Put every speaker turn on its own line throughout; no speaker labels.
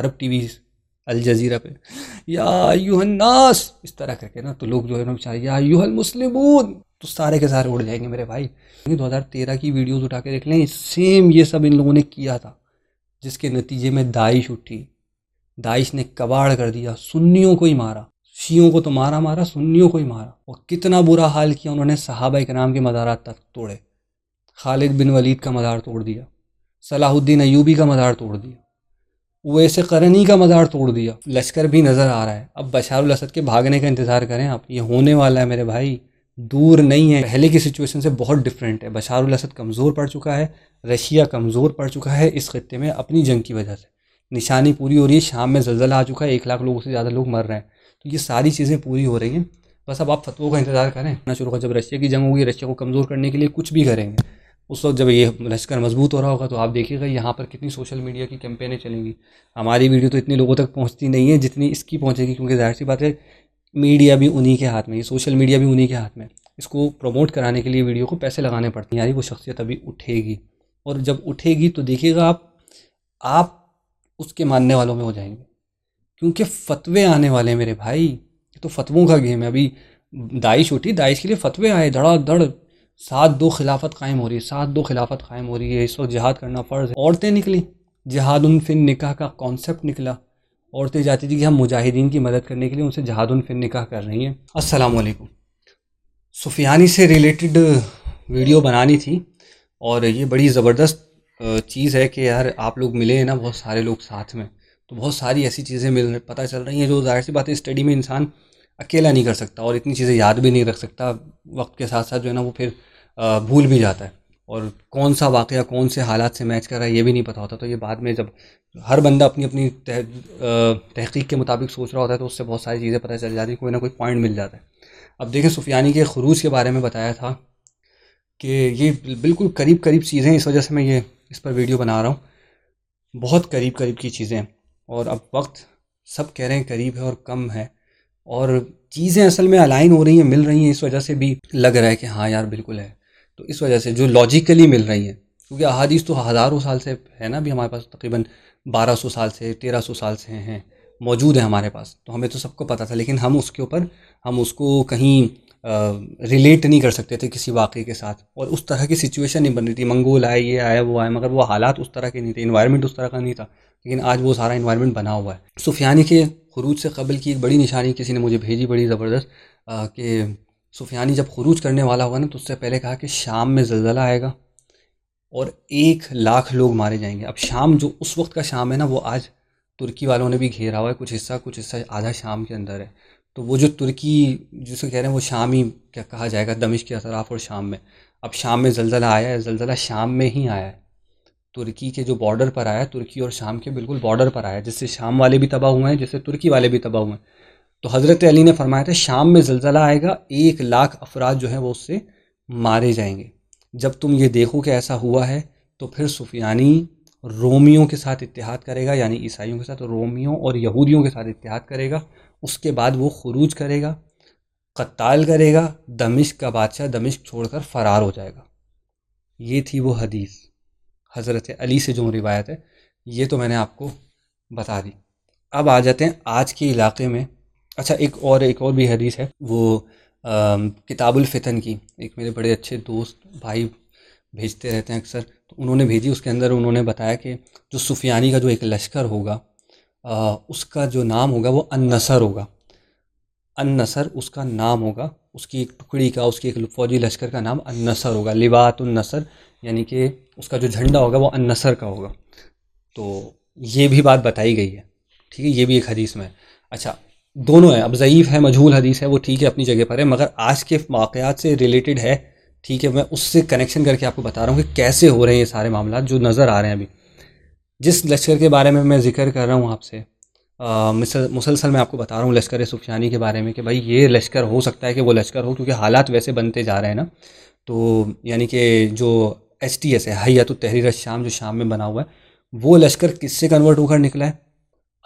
Arab T we all जजीरा पे या यूहन्नास इस तरह करके ना तो लोग जो है ना बेचारे या यूहल मुस्लिमून तो सारे के सारे उड़ जाएंगे मेरे भाई दो हज़ार तेरह की वीडियोज़ उठा के देख लें सेम ये सब इन लोगों ने किया था जिसके नतीजे में दाइश उठी दाइश ने कबाड़ कर दिया सुन्नियों को ही मारा शियों को तो मारा मारा सुन्नियों को ही मारा और कितना बुरा हाल किया उन्होंने सहाबा के नाम के मदारा तक तोड़े खालिद बिन वलीद का मदार तोड़ दिया सलाहुद्दीन अयूबी का मदार तोड़ दिया वैसे करनी का मज़ार तोड़ दिया लश्कर भी नज़र आ रहा है अब बशार असद के भागने का इंतज़ार करें आप ये होने वाला है मेरे भाई दूर नहीं है पहले की सिचुएशन से बहुत डिफरेंट है बशारुल असद कमज़ोर पड़ चुका है रशिया कमज़ोर पड़ चुका है इस खत्े में अपनी जंग की वजह से निशानी पूरी हो रही है शाम में जलजला आ चुका है एक लाख लोगों से ज़्यादा लोग मर रहे हैं तो ये सारी चीज़ें पूरी हो रही हैं बस अब आप फतवों का इंतज़ार करें ना शुरू हो जब रशिया की जंग होगी रशिया को कमज़ोर करने के लिए कुछ भी करेंगे उस वक्त जब ये लश्कर मजबूत हो रहा होगा तो आप देखिएगा यहाँ पर कितनी सोशल मीडिया की कैंपेनें चलेंगी हमारी वीडियो तो इतने लोगों तक पहुँचती नहीं है जितनी इसकी पहुँचेगी क्योंकि जाहिर सी बात है मीडिया भी उन्हीं के हाथ में ये सोशल मीडिया भी उन्हीं के हाथ में इसको प्रमोट कराने के लिए वीडियो को पैसे लगाने पड़ते हैं यानी वो शख्सियत अभी उठेगी और जब उठेगी तो देखिएगा आप आप उसके मानने वालों में हो जाएंगे क्योंकि फतवे आने वाले हैं मेरे भाई तो फतवों का गेम है अभी दाइश उठी दाइश के लिए फतवे आए धड़ाधड़ सात दो खिलाफत कायम हो रही है सात दो खिलाफत कायम हो रही है इस वक्त जहाद करना फ़र्ज़ है औरतें निकली जहाद उन फिन निकाह का कॉन्सेप्ट निकला औरतें जाती थी कि हम मुजाहिदीन की मदद करने के लिए उनसे जहाद उन फिन निकाह कर रही हैं वालेकुम सुफियानी से रिलेटेड वीडियो बनानी थी और ये बड़ी ज़बरदस्त चीज़ है कि यार आप लोग मिले हैं ना बहुत सारे लोग साथ में तो बहुत सारी ऐसी चीज़ें मिल पता चल रही हैं जो जाहिर सी बात है स्टडी में इंसान अकेला नहीं कर सकता और इतनी चीज़ें याद भी नहीं रख सकता वक्त के साथ साथ जो है ना वो फिर भूल भी जाता है और कौन सा वाक़ कौन से हालात से मैच कर रहा है ये भी नहीं पता होता तो ये बाद में जब हर बंदा अपनी अपनी तह, तहकीक के मुताबिक सोच रहा होता है तो उससे बहुत सारी चीज़ें पता चल जाती है कोई ना कोई पॉइंट मिल जाता है अब देखें सुफियानी के खरूज के बारे में बताया था कि ये बिल्कुल करीब करीब चीज़ें इस वजह से मैं ये इस पर वीडियो बना रहा हूँ बहुत करीब करीब की चीज़ें और अब वक्त सब कह रहे हैं करीब है और कम है और चीज़ें असल में अलाइन हो रही हैं मिल रही हैं इस वजह से भी लग रहा है कि हाँ यार बिल्कुल है तो इस वजह से जो लॉजिकली मिल रही हैं क्योंकि अहादीस तो हज़ारों साल से है ना भी हमारे पास तकरीबन 1200 साल से 1300 साल से हैं मौजूद हैं हमारे पास तो हमें तो सबको पता था लेकिन हम उसके ऊपर हम उसको कहीं रिलेट नहीं कर सकते थे किसी वाक़े के साथ और उस तरह की सिचुएशन नहीं बन रही थी मंगोल आए ये आया वो आया मगर वो हालात उस तरह के नहीं थे इन्वायरमेंट उस तरह का नहीं था लेकिन आज वो सारा इन्वायरमेंट बना हुआ है सुफियानी के खरूज से कबल की एक बड़ी निशानी किसी ने मुझे भेजी बड़ी ज़बरदस्त कि सुफियानी जब खरूज करने वाला हुआ ना तो उससे पहले कहा कि शाम में जल्जला आएगा और एक लाख लोग मारे जाएंगे अब शाम जो उस वक्त का शाम है ना वो आज तुर्की वालों ने भी घेरा हुआ है कुछ हिस्सा कुछ हिस्सा आधा शाम के अंदर है तो वो जो तुर्की जिसे कह रहे हैं वो शाम ही क्या कहा जाएगा दमिश के अतराफ और शाम में अब शाम में जलजला आया है जलजला शाम में ही आया है तुर्की के जो बॉर्डर पर आया तुर्की और शाम के बिल्कुल बॉर्डर पर आया जिससे शाम वाले भी तबाह हुए हैं जिससे तुर्की वाले भी तबाह हुए हैं तो हज़रत अली ने फरमाया था शाम में जलजला आएगा एक लाख अफराद जो है वो उससे मारे जाएंगे जब तुम ये देखो कि ऐसा हुआ है तो फिर सुफियानी रोमियों के साथ इतिहाद करेगा यानी ईसाइयों के साथ रोमियों और यहूदियों के साथ इतिहाद करेगा उसके बाद वो खरूज करेगा कत्ताल करेगा दमिश्क का बादशाह दमिश्क छोड़कर फ़रार हो जाएगा ये थी वो हदीस हज़रत अली से जो रिवायत है ये तो मैंने आपको बता दी अब आ जाते हैं आज के इलाके में अच्छा एक और एक और भी हदीस है वो किताबुल फितन की एक मेरे बड़े अच्छे दोस्त भाई भेजते रहते हैं अक्सर तो उन्होंने भेजी उसके अंदर उन्होंने बताया कि जो सुफियानी का जो एक लश्कर होगा आ, उसका जो नाम होगा वो अनसर होगा अनसर उसका नाम होगा उसकी एक टुकड़ी का उसकी एक फौजी लश्कर का नाम अनसर होगा लिबातुलनसर यानी कि उसका जो झंडा होगा वो अनसर का होगा तो ये भी बात बताई गई है ठीक है ये भी एक हदीस में अच्छा दोनों है अब ज़यीफ़ है मजहूल हदीस है वो ठीक है अपनी जगह पर है मगर आज के वाक़ात से रिलेटेड है ठीक है मैं उससे कनेक्शन करके आपको बता रहा हूँ कि कैसे हो रहे हैं ये सारे मामला जो नज़र आ रहे हैं अभी जिस लश्कर के बारे में मैं जिक्र कर रहा हूँ आपसे मुसलसल मैं आपको बता रहा हूँ लश्कर सुफियानी के बारे में कि भाई ये लश्कर हो सकता है कि वो लश्कर हो क्योंकि हालात वैसे बनते जा रहे हैं ना तो यानी कि जो एच टी एस है हयात तहरीर शाम जो शाम में बना हुआ है वो लश्कर किससे कन्वर्ट होकर निकला है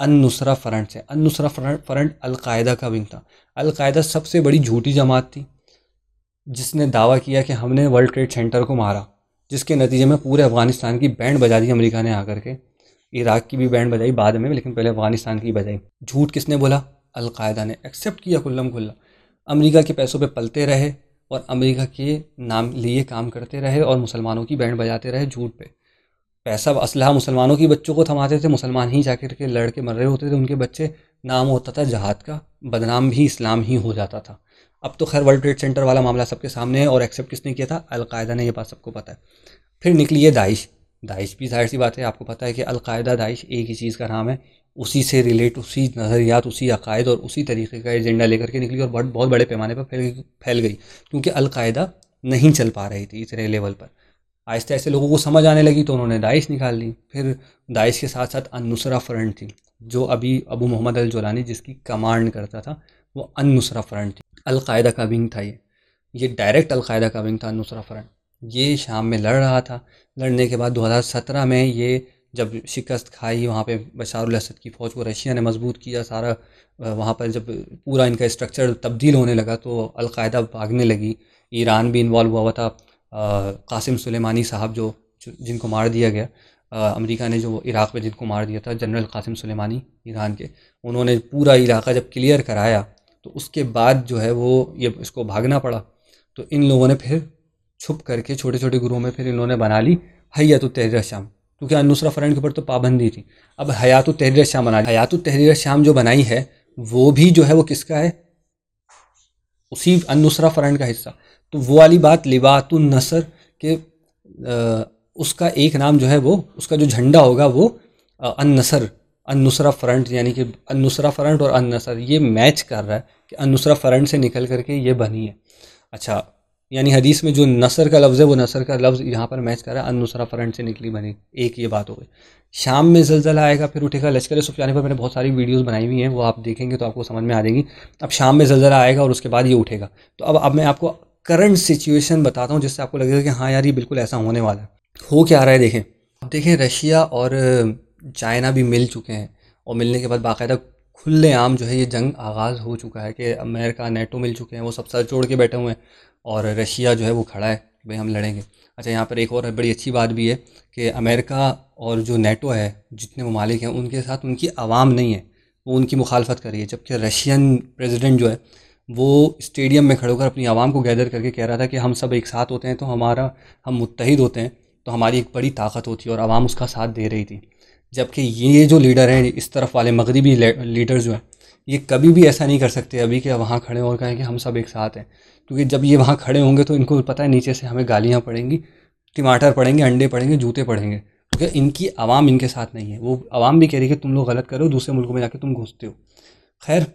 अनुसरा फ्रंट से अनुसरा फ्रंट फ्रंट अलकायदा का विंग था अलकायदा सबसे बड़ी झूठी जमात थी जिसने दावा किया कि हमने वर्ल्ड ट्रेड सेंटर को मारा जिसके नतीजे में पूरे अफगानिस्तान की बैंड बजा दी अमेरिका ने आकर के इराक की भी बैंड बजाई बाद में लेकिन पहले अफगानिस्तान की बजाई झूठ किसने बोला अलकायदा ने एक्सेप्ट किया खुल्लम खुल्ला अमेरिका के पैसों पर पलते रहे और अमेरिका के नाम लिए काम करते रहे और मुसलमानों की बैंड बजाते रहे झूठ पे पैसा असलहा मुसलमानों की बच्चों को थमाते थे मुसलमान ही जाकर के लड़के मर रहे होते थे उनके बच्चे नाम होता था जहाद का बदनाम भी इस्लाम ही हो जाता था अब तो खैर वर्ल्ड ट्रेड सेंटर वाला मामला सबके सामने है और एक्सेप्ट किसने किया था अलकायदा ने यह बात सबको पता है फिर निकली है दाइश दाइश भी जाहिर सी बात है आपको पता है कि अलकायदा दाइश एक ही चीज़ का नाम है उसी से रिलेट उसी नज़रियात उसी अकायद और उसी तरीके का एजेंडा लेकर के निकली और बहुत बहुत बड़े पैमाने पर फैल फैल गई क्योंकि अलकायदा नहीं चल पा रही थी इतने लेवल पर आहिस्ते आहिस्ते लोगों को समझ आने लगी तो उन्होंने दाइश निकाल ली फिर दाइश के साथ साथ अनुसरा फ्रंट थी जो अभी अबू मोहम्मद अल जोलानी जिसकी कमांड करता था वो अनुसरा फ्रंट थी अलकायदा का विंग था ये ये डायरेक्ट अलकायदा का विंग था अनुसरा फ्रंट ये शाम में लड़ रहा था लड़ने के बाद 2017 में ये जब शिकस्त खाई वहाँ पे बशार असद की फ़ौज को रशिया ने मजबूत किया सारा वहाँ पर जब पूरा इनका स्ट्रक्चर तब्दील होने लगा तो अलकायदा भागने लगी ईरान भी इन्वॉल्व हुआ हुआ था कासिम सुलेमानी साहब जो, जिनको मार दिया गया अमेरिका ने जो इराक़ में जिनको मार दिया था जनरल कासिम सुलेमानी ईरान के उन्होंने पूरा इलाका जब क्लियर कराया तो उसके बाद जो है वो ये इसको भागना पड़ा तो इन लोगों ने फिर छुप करके छोटे छोटे ग्रुहों में फिर इन्होंने बना ली हयात तहरीर शाम क्योंकि अनुसरा फ्रंट के ऊपर तो पाबंदी थी अब हयात तहरीर शाम बना ली हयात तहरीर शाम जो बनाई है वो भी जो है वो किसका है उसी दूसरा फ्रंट का हिस्सा तो वो वाली बात लिबात नसर के आ, उसका एक नाम जो है वो उसका जो झंडा होगा वो अनसर अनुसरा फ्रंट यानी कि अनुसरा फ्रंट और अनसर ये मैच कर रहा है कि अनुसरा फ्रंट से निकल करके ये बनी है अच्छा यानी हदीस में जो नसर का लफ्ज़ है वो नसर का लफ्ज़ यहाँ पर मैच कर रहा है अनुसरा फ्रंट से निकली बनी एक ये बात हो गई शाम में जलजला आएगा फिर उठेगा लश्कर सुफियाने पर मैंने बहुत सारी वीडियोस बनाई हुई हैं वो आप देखेंगे तो आपको समझ में आ जाएगी अब शाम में जलजला आएगा और उसके बाद ये उठेगा तो अब अब मैं आपको करंट सिचुएशन बताता हूँ जिससे आपको लगेगा कि हाँ यार ये बिल्कुल ऐसा होने वाला है हो क्या रहा है देखें अब देखें रशिया और चाइना भी मिल चुके हैं और मिलने के बाद बाकायदा खुलेआम जो है ये जंग आगाज़ हो चुका है कि अमेरिका नेटो मिल चुके हैं वो सब सर जोड़ के बैठे हुए हैं और रशिया जो है वो खड़ा है भाई हम लड़ेंगे अच्छा यहाँ पर एक और बड़ी अच्छी बात भी है कि अमेरिका और जो नेटो है जितने ममालिक हैं उनके साथ उनकी आवाम नहीं है वो उनकी मुखालफत कर रही है जबकि रशियन प्रेसिडेंट जो है वो स्टेडियम में खड़े होकर अपनी आवाम को गैदर करके कह रहा था कि हम सब एक साथ होते हैं तो हमारा हम मुतहद होते हैं तो हमारी एक बड़ी ताकत होती है और आवाम उसका साथ दे रही थी जबकि ये जो लीडर हैं इस तरफ वाले मगरबी लीडर जो हैं ये कभी भी ऐसा नहीं कर सकते अभी कि वहाँ खड़े हो और कहें कि हम सब एक साथ हैं क्योंकि जब ये वहाँ खड़े होंगे तो इनको पता है नीचे से हमें गालियाँ पड़ेंगी टमाटर पड़ेंगे अंडे पड़ेंगे जूते पड़ेंगे क्योंकि इनकी आवाम इनके साथ नहीं है वो आवाम भी कह रही है कि तुम लोग गलत करो दूसरे मुल्कों में जाके तुम घुसते हो खैर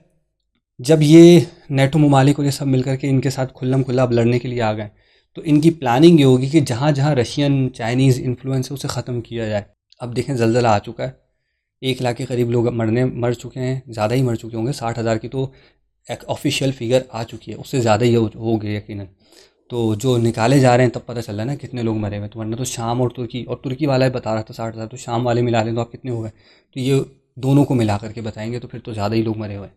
जब ये नेटो ममालिक और ये सब मिलकर के इनके साथ खुल्लम खुल्ला अब लड़ने के लिए आ गए तो इनकी प्लानिंग ये होगी कि जहाँ जहाँ रशियन चाइनीज़ इन्फ्लुएंस है उसे ख़त्म किया जाए अब देखें जलजला आ चुका है एक लाख के करीब लोग मरने मर चुके हैं ज़्यादा ही मर चुके होंगे साठ हज़ार की तो एक ऑफिशियल फिगर आ चुकी है उससे ज़्यादा ही हो गए यकीन तो जो निकाले जा रहे हैं तब पता चल रहा है ना कितने लोग मरे हुए तो वरना तो शाम और तुर्की और तुर्की वाला ही बता रहा था साठ हज़ार तो शाम वाले मिला लें तो आप कितने हुए तो ये दोनों को मिला करके बताएंगे तो फिर तो ज़्यादा ही लोग मरे हुए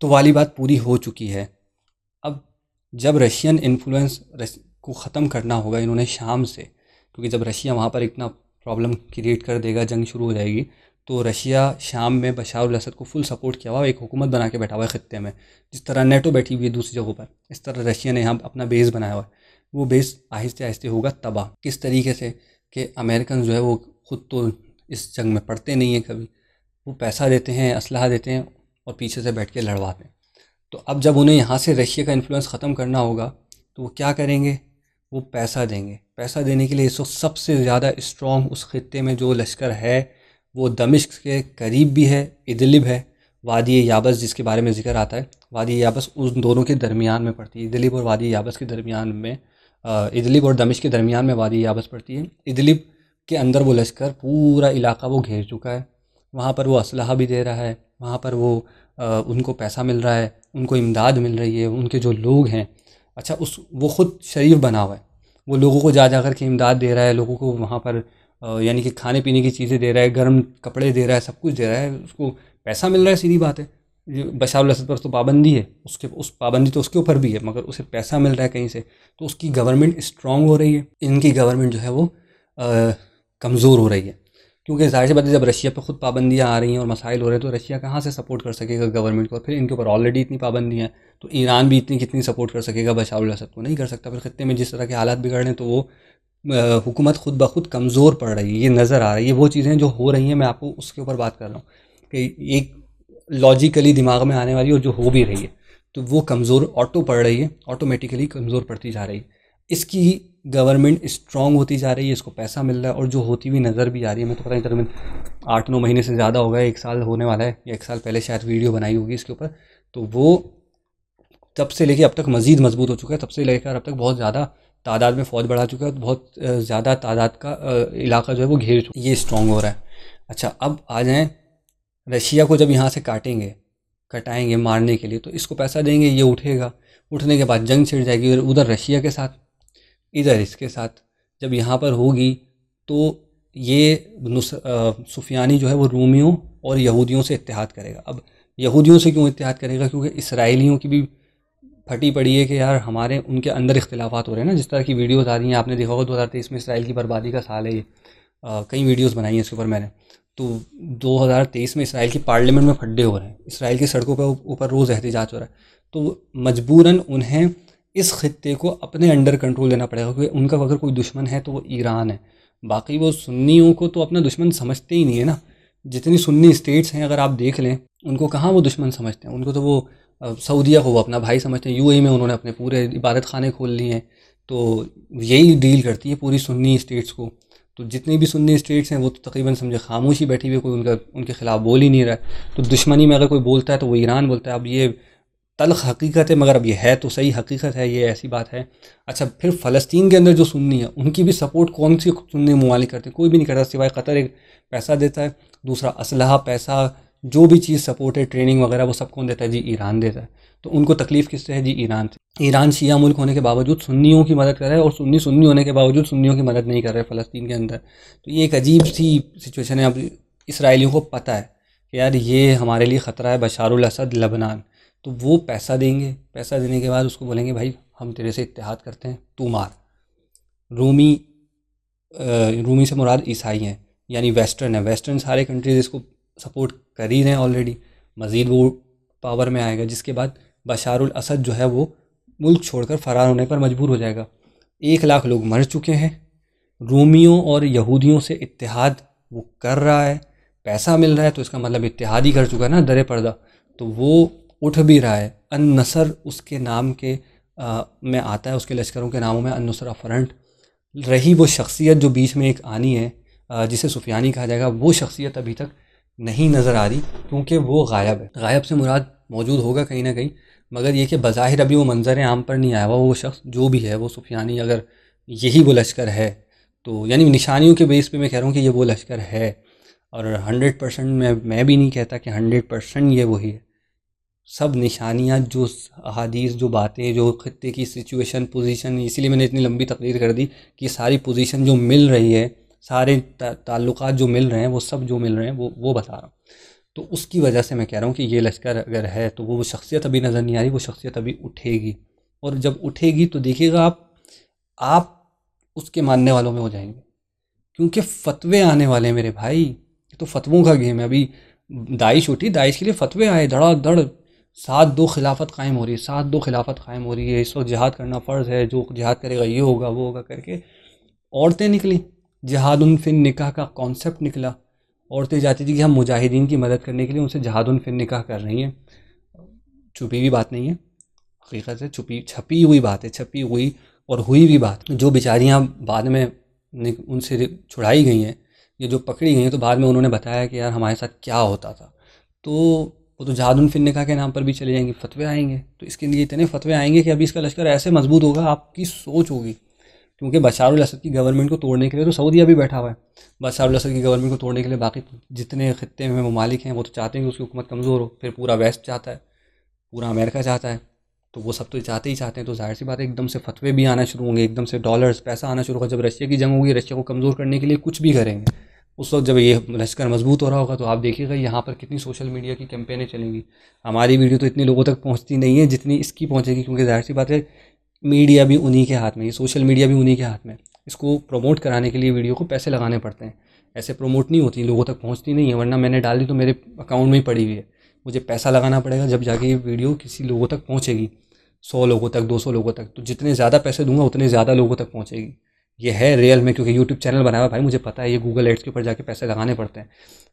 तो वाली बात पूरी हो चुकी है अब जब रशियन इन्फ्लुएंस को ख़त्म करना होगा इन्होंने शाम से क्योंकि जब रशिया वहाँ पर इतना प्रॉब्लम क्रिएट कर देगा जंग शुरू हो जाएगी तो रशिया शाम में बशार असद को फुल सपोर्ट किया हुआ एक हुकूमत बना के बैठा हुआ है ख़त्े में जिस तरह नेटो बैठी हुई है दूसरी जगहों पर इस तरह रशिया ने यहाँ अपना बेस बनाया हुआ है वो बेस आहिस्ते आहिस्ते होगा तबाह किस तरीके से कि अमेरिकन जो है वो ख़ुद तो इस जंग में पड़ते नहीं हैं कभी वो पैसा देते हैं इसलह देते हैं और पीछे से बैठ के लड़वाते हैं तो अब जब उन्हें यहाँ से रशिया का इन्फ्लुएंस ख़त्म करना होगा तो वो क्या करेंगे वो पैसा देंगे पैसा देने के लिए इस वक्त सबसे ज़्यादा स्ट्रॉन्ग उस खत्े में जो लश्कर है वो दमिश्क के करीब भी है इदलिब है वादी याबस जिसके बारे में ज़िक्र आता है वादी याबस उन दोनों के दरमियान में पड़ती है इदलिब और वादी याबस के दरमियान में इदलिब और दमिश के दरमियान में वादी याबस पड़ती है इदलिब के अंदर वो लश्कर पूरा इलाका वो घेर चुका है वहाँ पर वो असलाह भी दे रहा है वहाँ पर वो आ, उनको पैसा मिल रहा है उनको इमदाद मिल रही है उनके जो लोग हैं अच्छा उस वो ख़ुद शरीफ बना हुआ है वो लोगों को जा जा कर के इमदाद दे रहा है लोगों को वहाँ पर यानी कि खाने पीने की चीज़ें दे रहा है गर्म कपड़े दे रहा है सब कुछ दे रहा है उसको पैसा मिल रहा है सीधी बात है बशा असद पर तो पाबंदी है उसके उस पाबंदी तो उसके ऊपर भी है मगर उसे पैसा मिल रहा है कहीं से तो उसकी गवर्नमेंट स्ट्रांग हो रही है इनकी गवर्नमेंट जो है वो कमज़ोर हो रही है क्योंकि जाहिर सी बात है जब रशिया पर खुद पाबंदियाँ आ रही हैं और मसाइल हो रहे हैं तो रशिया कहाँ से सपोर्ट कर सकेगा गवर्नमेंट को और फिर इनके ऊपर ऑलरेडी इतनी पाबंदियाँ हैं तो ईरान भी इतनी कितनी सपोर्ट कर सकेगा बशा असद को नहीं कर सकता फिर खत्ते में जिस तरह के हालात बिगड़ रहे हैं तो वो हुकूमत ख़ुद ब खुद कमज़ोर पड़ रही है ये नज़र आ रही है वो चीज़ें जो हो रही हैं मैं आपको उसके ऊपर बात कर रहा हूँ कि एक लॉजिकली दिमाग में आने वाली और जो हो भी रही है तो वो कमज़ोर ऑटो पड़ रही है ऑटोमेटिकली कमज़ोर पड़ती जा रही है इसकी गवर्नमेंट स्ट्रांग होती जा रही है इसको पैसा मिल रहा है और जो होती हुई नज़र भी आ रही है मैं तो पता नहीं तकरीबन आठ नौ महीने से ज़्यादा हो गया एक साल होने वाला है या एक साल पहले शायद वीडियो बनाई होगी इसके ऊपर तो वो तब से लेके अब तक मज़ीद मजबूत हो चुका है तब से लेकर अब तक बहुत ज़्यादा तादाद में फ़ौज बढ़ा चुका है तो बहुत ज़्यादा तादाद का इलाका जो है वो घेर चुका ये स्ट्रॉन्ग हो रहा है अच्छा अब आ जाएँ रशिया को जब यहाँ से काटेंगे कटाएंगे मारने के लिए तो इसको पैसा देंगे ये उठेगा उठने के बाद जंग छिड़ जाएगी उधर रशिया के साथ इधर इसके साथ जब यहाँ पर होगी तो ये सुफियानी जो है वो रूमियों और यहूदियों से इतिहाद करेगा अब यहूदियों से क्यों इतिहाद करेगा क्योंकि इसराइलियों की भी फटी पड़ी है कि यार हमारे उनके अंदर इख्तलाफात हो रहे हैं ना जिस तरह की वीडियोज़ आ रही हैं आपने देखा होगा दो हज़ार तेईस में इसराइल की बर्बादी का साल है ये कई वीडियोज़ बनाई हैं इसके ऊपर मैंने तो दो हज़ार तेईस में इसराइल की पार्लियामेंट में फड्डे हो रहे हैं इसराइल की सड़कों पर ऊपर रोज़ एहतजाज हो रहा है तो मजबूरन उन्हें इस खत्े को अपने अंडर कंट्रोल देना पड़ेगा क्योंकि उनका अगर कोई दुश्मन है तो वो ईरान है बाकी वो सुन्नियों को तो अपना दुश्मन समझते ही नहीं है ना जितनी सुन्नी स्टेट्स हैं अगर आप देख लें उनको कहाँ वो दुश्मन समझते हैं उनको तो वो सऊदीया को वो अपना भाई समझते हैं यूएई में उन्होंने अपने पूरे इबादत खाने खोल लिए हैं तो यही डील करती है पूरी सुन्नी स्टेट्स को तो जितने भी सुन्नी स्टेट्स हैं वो तो तकरीबन समझे खामोशी बैठी हुई कोई उनका उनके ख़िलाफ़ बोल ही नहीं रहा है तो दुश्मनी में अगर कोई बोलता है तो वो ईरान बोलता है अब ये तलख हकीकत है मगर अब ये है तो सही हकीकत है ये ऐसी बात है अच्छा फिर फ़लस्तीन के अंदर जो सुन्नी है उनकी भी सपोर्ट कौन सी सुन्नी ममालिक करते हैं कोई भी नहीं करता सिवाय कतर एक पैसा देता है दूसरा असलह पैसा जो भी चीज़ सपोर्ट है ट्रेनिंग वगैरह वो सब कौन देता है जी ईरान देता है तो उनको तकलीफ़ किससे है जी ईरान से ईरान शिया मुल्क होने के बावजूद सुन्नियों की मदद कर रहा है और सुन्नी सुन्नी होने के बावजूद सुन्नियों की मदद नहीं कर रहा है फ़लस्तीन के अंदर तो ये एक अजीब सी सिचुएशन है अब इसराइलियों को पता है कि यार ये हमारे लिए ख़तरा है बशारुल असद लबनान तो वो पैसा देंगे पैसा देने के बाद उसको बोलेंगे भाई हम तेरे से इतिहाद करते हैं तू मार रूमी रूमी से मुराद ईसाई हैं यानी वेस्टर्न है वेस्टर्न सारे कंट्रीज़ इसको सपोर्ट कर ही रहे हैं ऑलरेडी मज़ीद वो पावर में आएगा जिसके बाद बशारुल असद जो है वो मुल्क छोड़कर फरार होने पर मजबूर हो जाएगा एक लाख लोग मर चुके हैं रोमियों और यहूदियों से इतिहाद वो कर रहा है पैसा मिल रहा है तो इसका मतलब इतिहाद ही कर चुका है ना दर पर्दा तो वो उठ भी रहा है अन नसर उसके नाम के आ, में आता है उसके लश्करों के नामों में अन नसरा फ्रंट रही वो शख्सियत जो बीच में एक आनी है जिसे सुफियानी कहा जाएगा वो शख्सियत अभी तक नहीं नज़र आ रही क्योंकि वो गायब है गायब से मुराद मौजूद होगा कहीं ना कहीं मगर ये कि बज़ाहिर अभी वो मंजर आम पर नहीं आया हुआ वो शख्स जो भी है वो सुफियानी अगर यही वो लश्कर है तो यानी निशानियों के बेस पे मैं कह रहा हूँ कि ये वो लश्कर है और हंड्रेड परसेंट मैं मैं भी नहीं कहता कि हंड्रेड परसेंट ये वही है सब निशानियाँ जो अहादीस जो बातें जो खत्े की सिचुएशन पोजीशन इसीलिए मैंने इतनी लंबी तकरीर कर दी कि सारी पोजीशन जो मिल रही है सारे ताल्लुक जो मिल रहे हैं वो सब जो मिल रहे हैं वो वो बता रहा हूँ तो उसकी वजह से मैं कह रहा हूँ कि ये लश्कर अगर है तो वो वो शख्सियत अभी नज़र नहीं आ रही वो शख्सियत अभी उठेगी और जब उठेगी तो देखिएगा आप आप उसके मानने वालों में हो जाएंगे क्योंकि फतवे आने वाले मेरे भाई ये तो फतवों का गेम है अभी दाइश उठी दाइश के लिए फतवे आए धड़ाधड़ सात दो खिलाफत कायम हो रही है सात दो खिलाफत कायम हो रही है इस वक्त जहाद करना फ़र्ज़ है जो जहाद करेगा ये होगा वो होगा करके औरतें निकली जहादुन फिन निकाह का कॉन्सेप्ट निकला औरतें तो जाती थी कि हम मुजाहिदीन की मदद करने के लिए उनसे जहादुन फिन निकाह कर रही हैं छुपी हुई बात नहीं है हकीकत है छुपी छपी हुई बात है छपी हुई और हुई भी बात जो बेचारियाँ बाद में उनसे छुड़ाई गई हैं या जो पकड़ी गई हैं तो बाद में उन्होंने बताया कि यार हमारे साथ क्या होता था तो वो तो जहादुन फिर निका के नाम पर भी चले जाएंगे फतवे आएंगे तो इसके लिए इतने फतवे आएंगे कि अभी इसका लश्कर ऐसे मजबूत होगा आपकी सोच होगी क्योंकि बशार असद की गवर्नमेंट को तोड़ने के लिए तो सऊदी अभी बैठा हुआ है बशार असद की गवर्नमेंट को तोड़ने के लिए बाकी जितने खत्े में ममालिक हैं वो तो चाहते हैं कि उसकी हुकूमत कमज़ोर हो फिर पूरा वेस्ट चाहता है पूरा अमेरिका चाहता है तो वो सब तो चाहते ही चाहते हैं तो जाहिर सी बात है एकदम से फतवे भी आना शुरू होंगे एकदम से डॉलर्स पैसा आना शुरू होगा जब रशिया की जंग होगी रशिया को कमज़ोर करने के लिए कुछ भी करेंगे उस वक्त जब ये लश्कर मजबूत हो रहा होगा तो आप देखिएगा यहाँ पर कितनी सोशल मीडिया की कैंपेनें चलेंगी हमारी वीडियो तो इतने लोगों तक पहुँचती नहीं है जितनी इसकी पहुँचेगी क्योंकि जाहिर सी बात है मीडिया भी उन्हीं के हाथ में ये सोशल मीडिया भी उन्हीं के हाथ में इसको प्रमोट कराने के लिए वीडियो को पैसे लगाने पड़ते हैं ऐसे प्रमोट नहीं होती लोगों तक पहुँचती नहीं है वरना मैंने डाली तो मेरे अकाउंट में ही पड़ी हुई है मुझे पैसा लगाना पड़ेगा जब जाके ये वीडियो किसी लोगों तक पहुँचेगी सौ लोगों तक दो सौ लोगों तक तो जितने ज़्यादा पैसे दूंगा उतने ज़्यादा लोगों तक पहुँचेगी ये है रियल में क्योंकि यूट्यूब चैनल बना हुआ है भाई मुझे पता है ये गूगल एड्स के ऊपर जाके पैसे लगाने पड़ते हैं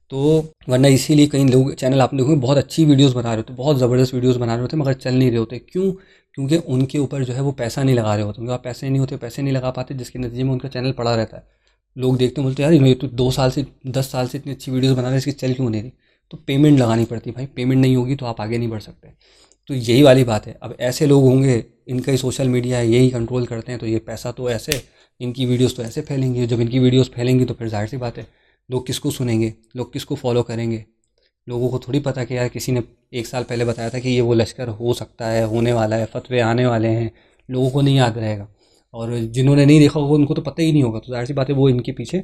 तो वरना इसीलिए कई लोग चैनल आप लोगों में बहुत अच्छी वीडियोस बना रहे होते बहुत ज़बरदस्त वीडियोस बना रहे होते मगर चल नहीं रहे होते क्यों क्योंकि उनके ऊपर जो है वो पैसा नहीं लगा रहे होते उनके पास पैसे नहीं होते पैसे नहीं लगा पाते जिसके नतीजे में उनका चैनल पड़ा रहता है लोग देखते बोलते यार ये तो दो साल से दस साल से इतनी अच्छी वीडियोज़ बना रहे इसकी चल क्यों नहीं रही तो पेमेंट लगानी पड़ती भाई पेमेंट नहीं होगी तो आप आगे नहीं बढ़ सकते तो यही वाली बात है अब ऐसे लोग होंगे इनका ही सोशल मीडिया है यही कंट्रोल करते हैं तो ये पैसा तो ऐसे इनकी वीडियोस तो ऐसे फैलेंगी जब इनकी वीडियोस फैलेंगी तो फिर जाहिर सी बात है लोग किसको सुनेंगे लोग किसको फॉलो करेंगे लोगों को थोड़ी पता कि यार किसी ने एक साल पहले बताया था कि ये वो लश्कर हो सकता है होने वाला है फतवे आने वाले हैं लोगों को नहीं याद रहेगा और जिन्होंने नहीं देखा होगा उनको तो पता ही नहीं होगा तो जाहिर सी बात है वो इनके पीछे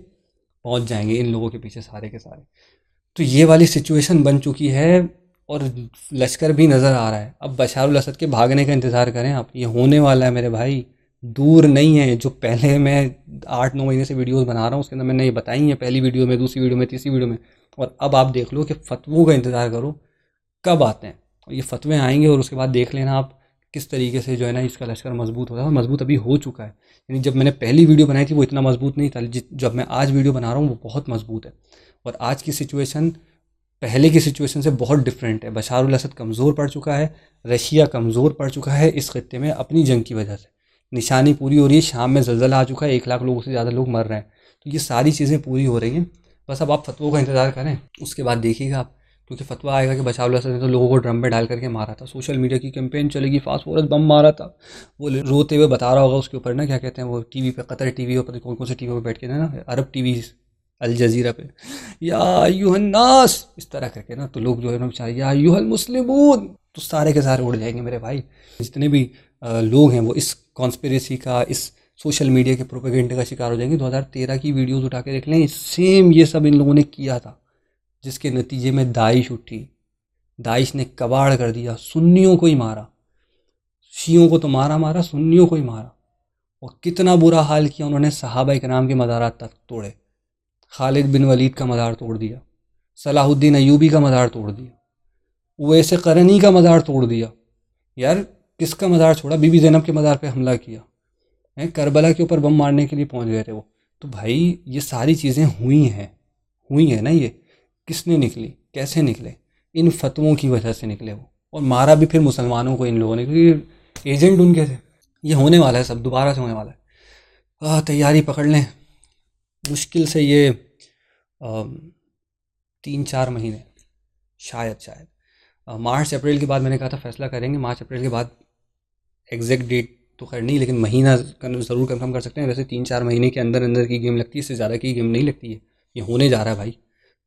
पहुंच जाएंगे इन लोगों के पीछे सारे के सारे तो ये वाली सिचुएशन बन चुकी है और लश्कर भी नज़र आ रहा है अब बशार असद के भागने का इंतज़ार करें आप ये होने वाला है मेरे भाई दूर नहीं है जो पहले मैं आठ नौ महीने से वीडियोस बना रहा हूँ उसके अंदर मैंने ये बताई है पहली वीडियो में दूसरी वीडियो में तीसरी वीडियो में और अब आप देख लो कि फतवों का इंतज़ार करो कब आते हैं और ये फतवे आएंगे और उसके बाद देख लेना आप किस तरीके से जो है ना इसका लश्कर मजबूत होता है और मजबूत अभी हो चुका है यानी जब मैंने पहली वीडियो बनाई थी वो इतना मजबूत नहीं था जब मैं आज वीडियो बना रहा हूँ वो बहुत मजबूत है और आज की सिचुएशन पहले की सिचुएशन से बहुत डिफरेंट है बशारुल असद कमज़ोर पड़ चुका है रशिया कमज़ोर पड़ चुका है इस खत्े में अपनी जंग की वजह से निशानी पूरी हो रही है शाम में जलजला आ चुका है एक लाख लोगों से ज़्यादा लोग मर रहे हैं तो ये सारी चीज़ें पूरी हो रही हैं बस अब आप फतवों का इंतज़ार करें उसके बाद देखिएगा आप क्योंकि फतवा आएगा कि बचाव लड़सर ने तो लोगों को ड्रम में डाल करके मारा था सोशल मीडिया की कैंपेन चलेगी फास्ट फोरस बम मारा था वो रोते हुए बता रहा होगा उसके ऊपर ना क्या कहते हैं वो टीवी पे कतर टीवी वी पर कौन कौन से टीवी पर बैठ के ना अरब टीवी अल जजीरा पे या यूहन्नास इस तरह करके ना तो लोग जो है ना बेचारे या यूहन मुस्लिमून तो सारे के सारे उड़ जाएंगे मेरे भाई जितने भी लोग हैं वो इस कॉन्स्पेरेसी का इस सोशल मीडिया के प्रोपेगेंडे का शिकार हो जाएंगे 2013 की वीडियोस उठा के देख लें सेम ये सब इन लोगों ने किया था जिसके नतीजे में दाइश उठी दाइश ने कबाड़ कर दिया सुन्नियों को ही मारा शियों को तो मारा मारा सुन्नियों को ही मारा और कितना बुरा हाल किया उन्होंने सहाबा नाम के मदारा तक तोड़े खालिद बिन वलीद का मदार तोड़ दिया सलाहुद्दीन अयूबी का मदार तोड़ दिया वैसे करनी का मदार तोड़ दिया यार किसका मज़ार छोड़ा बीबी जैनब के मज़ार पे हमला किया है करबला के ऊपर बम मारने के लिए पहुंच गए थे वो तो भाई ये सारी चीज़ें हुई हैं हुई हैं ना ये किसने निकली कैसे निकले इन फतवों की वजह से निकले वो और मारा भी फिर मुसलमानों को इन लोगों ने क्योंकि एजेंट उनके थे ये होने वाला है सब दोबारा से होने वाला है तैयारी पकड़ लें मुश्किल से ये तीन चार महीने शायद शायद मार्च अप्रैल के बाद मैंने कहा था फैसला करेंगे मार्च अप्रैल के बाद एग्जैक्ट डेट तो खैर नहीं लेकिन महीना ज़रूर कंफर्म कर सकते हैं वैसे तीन चार महीने के अंदर अंदर की गेम लगती है इससे ज़्यादा की गेम नहीं लगती है ये होने जा रहा है भाई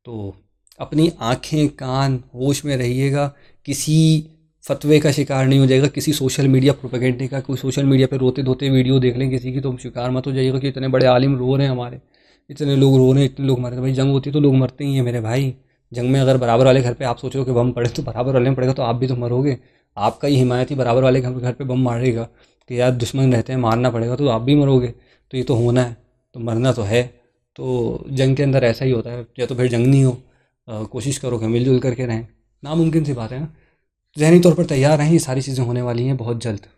तो अपनी आँखें कान होश में रहिएगा किसी फतवे का शिकार नहीं हो जाएगा किसी सोशल मीडिया प्रोपेगेंडे का कोई सोशल मीडिया पर रोते धोते वीडियो देख लें किसी की तो शिकार मत हो जाइएगा कि इतने बड़े आलिम रो रहे हैं हमारे इतने लोग रो रहे हैं इतने लोग मर रहे हैं भाई जंग होती है तो लोग मरते ही हैं मेरे भाई जंग में अगर बराबर वाले घर पे आप सोच रहे हो कि बम पड़े तो बराबर वाले में पड़ेगा तो आप भी तो मरोगे आपका ही हिमायती बराबर वाले घर घर पर बम मारेगा कि यार दुश्मन रहते हैं मारना पड़ेगा तो आप भी मरोगे तो ये तो होना है तो मरना तो है तो जंग के अंदर ऐसा ही होता है या तो फिर जंग नहीं हो कोशिश करो कि मिलजुल करके रहें नामुमकिन सी बात है ना जहनी तौर पर तैयार हैं ये सारी चीज़ें होने वाली हैं बहुत जल्द